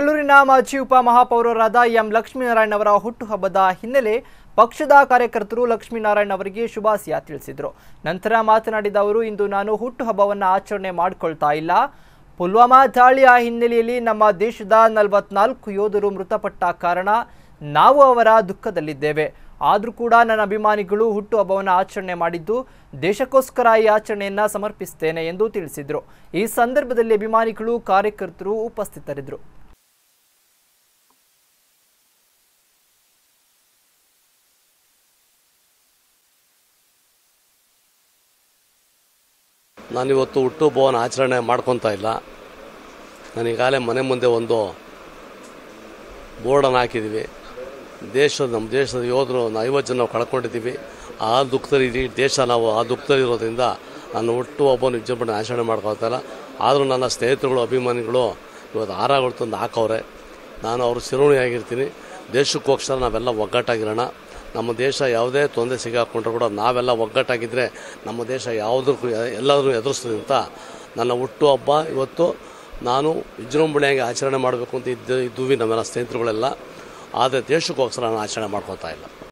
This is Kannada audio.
ಬೆಂಗಳೂರಿನ ಮಾಜಿ ಉಪಮಹಾಪೌರರಾದ ಎಂ ಲಕ್ಷ್ಮೀನಾರಾಯಣ್ ಅವರ ಹುಟ್ಟುಹಬ್ಬದ ಹಿನ್ನೆಲೆ ಪಕ್ಷದ ಕಾರ್ಯಕರ್ತರು ಲಕ್ಷ್ಮೀನಾರಾಯಣ್ ಅವರಿಗೆ ಶುಭಾಶಯ ತಿಳಿಸಿದರು ನಂತರ ಮಾತನಾಡಿದ ಅವರು ಇಂದು ನಾನು ಹುಟ್ಟುಹಬ್ಬವನ್ನು ಆಚರಣೆ ಮಾಡಿಕೊಳ್ತಾ ಇಲ್ಲ ಪುಲ್ವಾಮಾ ದಾಳಿಯ ಹಿನ್ನೆಲೆಯಲ್ಲಿ ನಮ್ಮ ದೇಶದ ನಲವತ್ನಾಲ್ಕು ಯೋಧರು ಮೃತಪಟ್ಟ ಕಾರಣ ನಾವು ಅವರ ದುಃಖದಲ್ಲಿದ್ದೇವೆ ಆದರೂ ಕೂಡ ನನ್ನ ಅಭಿಮಾನಿಗಳು ಹುಟ್ಟುಹಬ್ಬವನ್ನು ಆಚರಣೆ ಮಾಡಿದ್ದು ದೇಶಕ್ಕೋಸ್ಕರ ಈ ಆಚರಣೆಯನ್ನು ಸಮರ್ಪಿಸುತ್ತೇನೆ ಎಂದು ತಿಳಿಸಿದರು ಈ ಸಂದರ್ಭದಲ್ಲಿ ಅಭಿಮಾನಿಗಳು ಕಾರ್ಯಕರ್ತರು ಉಪಸ್ಥಿತರಿದ್ದರು ನಾನಿವತ್ತು ಭವನ ಆಚರಣೆ ಮಾಡ್ಕೊತಾ ಇಲ್ಲ ನಾನೀಗಾಗಲೇ ಮನೆ ಮುಂದೆ ಒಂದು ಬೋರ್ಡನ್ನು ಹಾಕಿದ್ದೀವಿ ದೇಶ ನಮ್ಮ ದೇಶದ ಯೋಧರು ಐವತ್ತು ಜನ ನಾವು ಕಳ್ಕೊಂಡಿದ್ದೀವಿ ಆ ದುಃಖದಲ್ಲಿ ದೇಶ ನಾವು ಆ ದುಃಖದಲ್ಲಿರೋದ್ರಿಂದ ನಾನು ಹುಟ್ಟು ಹಬ್ಬನ ವಿಜೃಂಭಣೆ ಆಚರಣೆ ಮಾಡ್ಕೊಳ್ತಾಯಿಲ್ಲ ಆದರೂ ನನ್ನ ಸ್ನೇಹಿತರುಗಳು ಅಭಿಮಾನಿಗಳು ಇವತ್ತು ಆರಾಗಳು ತಂದು ಹಾಕವ್ರೆ ನಾನು ಅವರು ಶಿರೋಣಿಯಾಗಿರ್ತೀನಿ ದೇಶಕ್ಕೋಸ್ಕರ ನಾವೆಲ್ಲ ಒಗ್ಗಟ್ಟಾಗಿರೋಣ ನಮ್ಮ ದೇಶ ಯಾವುದೇ ತೊಂದರೆ ಸಿಗಾಕೊಂಡ್ರೂ ಕೂಡ ನಾವೆಲ್ಲ ಒಗ್ಗಟ್ಟಾಗಿದ್ದರೆ ನಮ್ಮ ದೇಶ ಯಾವುದಕ್ಕೂ ಎಲ್ಲರೂ ಎದುರಿಸ್ತದೆ ಅಂತ ನನ್ನ ಹುಟ್ಟು ಹಬ್ಬ ಇವತ್ತು ನಾನು ವಿಜೃಂಭಣೆಯಾಗಿ ಆಚರಣೆ ಮಾಡಬೇಕು ಅಂತ ಇದ್ದು ಇದ್ದುವಿ ನಮ್ಮೆಲ್ಲ ಸ್ನೇಹಿತರುಗಳೆಲ್ಲ ಆದರೆ ದೇಶಕ್ಕೋಸ್ಕರ ನಾನು ಆಚರಣೆ ಮಾಡ್ಕೋತಾ ಇಲ್ಲ